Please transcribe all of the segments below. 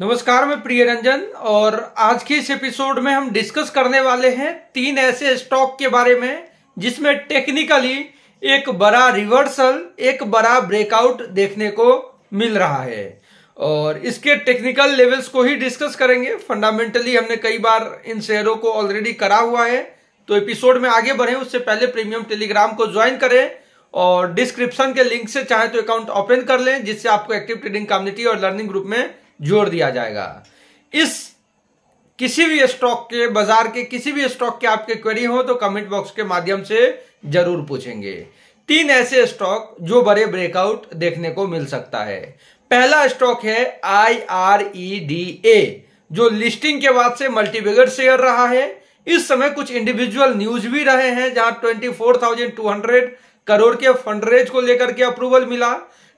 नमस्कार मैं प्रिय रंजन और आज के इस एपिसोड में हम डिस्कस करने वाले हैं तीन ऐसे स्टॉक के बारे में जिसमें टेक्निकली एक बड़ा रिवर्सल एक बड़ा ब्रेकआउट देखने को मिल रहा है और इसके टेक्निकल लेवल्स को ही डिस्कस करेंगे फंडामेंटली हमने कई बार इन शेयरों को ऑलरेडी करा हुआ है तो एपिसोड में आगे बढ़े उससे पहले प्रीमियम टेलीग्राम को ज्वाइन करें और डिस्क्रिप्शन के लिंक से चाहे तो अकाउंट ओपन कर लें जिससे आपको एक्टिव ट्रेडिंग कम्युनिटी और लर्निंग ग्रुप में जोड़ दिया जाएगा इस किसी भी स्टॉक के बाजार के किसी भी स्टॉक के आपके क्वेरी हो तो कमेंट बॉक्स के माध्यम से जरूर पूछेंगे तीन ऐसे स्टॉक जो बड़े ब्रेकआउट देखने को मिल सकता है पहला स्टॉक है I R E D A जो लिस्टिंग के बाद से मल्टीबिगर शेयर रहा है इस समय कुछ इंडिविजुअल न्यूज भी रहे हैं जहां 24,200 करोड़ के फंडरेज को लेकर के अप्रूवल मिला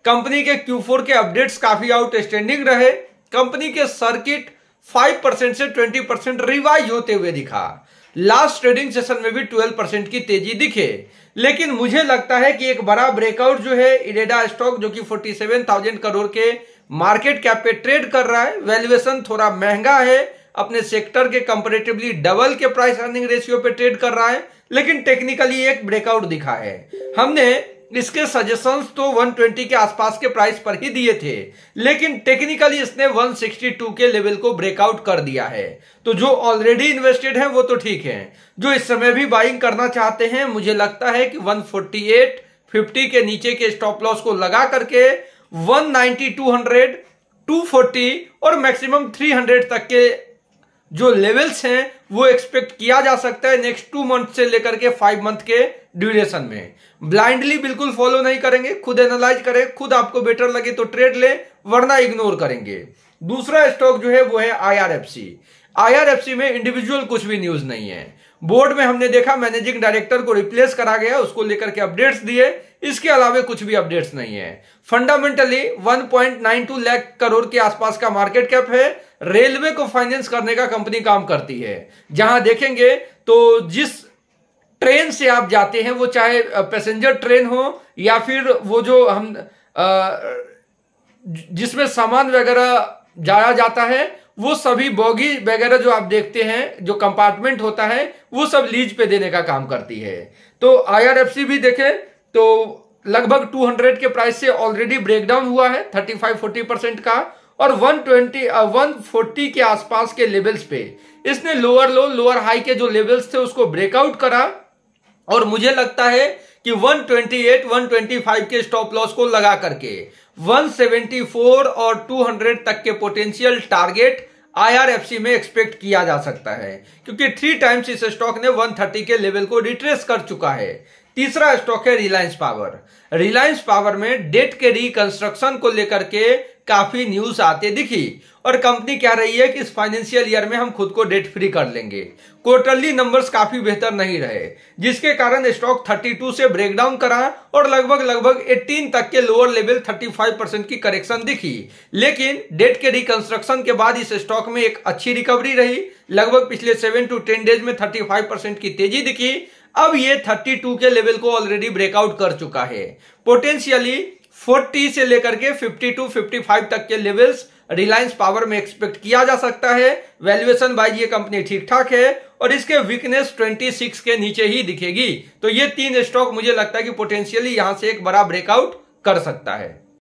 कंपनी के Q4 के अपडेट्स काफी आउटस्टैंडिंग रहे कंपनी के सर्किट 5 परसेंट से 20 परसेंट रिवाइज होते हुए दिखा लास्ट ट्रेडिंग सेशन में भी 12 परसेंट की तेजी दिखे लेकिन मुझे लगता है कि एक बड़ा ब्रेकआउट जो है इडेडा स्टॉक जो कि 47,000 करोड़ के मार्केट कैप पे ट्रेड कर रहा है वैल्यूएशन थोड़ा महंगा है अपने सेक्टर के कंपेरेटिवली डबल के प्राइस अर्निंग रेशियो पे ट्रेड कर रहा है लेकिन टेक्निकली एक ब्रेकआउट दिखा है हमने इसके सजेशंस तो 120 के आसपास के प्राइस पर ही दिए थे लेकिन टेक्निकली इसने 162 के लेवल को ब्रेकआउट कर दिया है तो जो ऑलरेडी इन्वेस्टेड है वो तो ठीक है जो इस समय भी बाइंग करना चाहते हैं मुझे लगता है कि 148 50 के नीचे के स्टॉप लॉस को लगा करके 190 200 240 और मैक्सिमम 300 तक के जो लेवल्स हैं वो एक्सपेक्ट किया जा सकता है नेक्स्ट टू मंथ से लेकर के फाइव मंथ के ड्यूरेशन में ब्लाइंडली बिल्कुल फॉलो नहीं करेंगे खुद एनालाइज करें खुद आपको बेटर लगे तो ट्रेड ले वरना इग्नोर करेंगे दूसरा स्टॉक जो है वो है एफ सी में इंडिविजुअल कुछ भी न्यूज नहीं है बोर्ड में हमने देखा मैनेजिंग डायरेक्टर को रिप्लेस करा गया उसको लेकर के अपडेट्स दिए इसके अलावा कुछ भी अपडेट्स नहीं है फंडामेंटली 1.92 लाख करोड़ के आसपास का मार्केट कैप है रेलवे को फाइनेंस करने का कंपनी काम करती है जहां देखेंगे तो जिस ट्रेन से आप जाते हैं वो चाहे पैसेंजर ट्रेन हो या फिर वो जो हम जिसमें सामान वगैरह जाया जाता है वो सभी बॉगी वगैरह जो आप देखते हैं जो कंपार्टमेंट होता है वो सब लीज पे देने का काम करती है तो आईआरएफसी भी देखें तो लगभग 200 के प्राइस से ऑलरेडी ब्रेकडाउन हुआ है 35-40 परसेंट का और 120 140 के आसपास के लेवल्स पे इसने लोअर लो लोअर हाई के जो लेवल्स थे उसको ब्रेकआउट करा और मुझे लगता है कि 128 125 के स्टॉप लॉस को लगा करके 174 और 200 तक के पोटेंशियल टारगेट आई में एक्सपेक्ट किया जा सकता है क्योंकि थ्री टाइम्स इस स्टॉक ने 130 के लेवल को रिट्रेस कर चुका है तीसरा स्टॉक है रिलायंस पावर रिलायंस पावर में डेट के रिकंस्ट्रक्शन को लेकर के काफ़ी न्यूज़ आते दिखी और कंपनी कह रही है कि इस फाइनेंशियल ईयर में हम खुद को डेट फ्री कर लेंगे क्वार्टरली नंबर्स काफ़ी बेहतर नहीं रहे जिसके कारण स्टॉक 32 से ब्रेकडाउन करा और लगभग लगभग 18 तक के लोअर लेवल 35 परसेंट की करेक्शन दिखी लेकिन डेट के रिकंस्ट्रक्शन के बाद इस स्टॉक में एक अच्छी रिकवरी रही लगभग पिछले सेवन टू टेन डेज में थर्टी की तेजी दिखी अब ये 32 के लेवल को ऑलरेडी ब्रेकआउट कर चुका है पोटेंशियली 40 से लेकर के 50 टू 55 तक के लेवल्स रिलायंस पावर में एक्सपेक्ट किया जा सकता है वैल्यूएशन वाइज ये कंपनी ठीक ठाक है और इसके वीकनेस 26 के नीचे ही दिखेगी तो ये तीन स्टॉक मुझे लगता है कि पोटेंशियली यहां से एक बड़ा ब्रेकआउट कर सकता है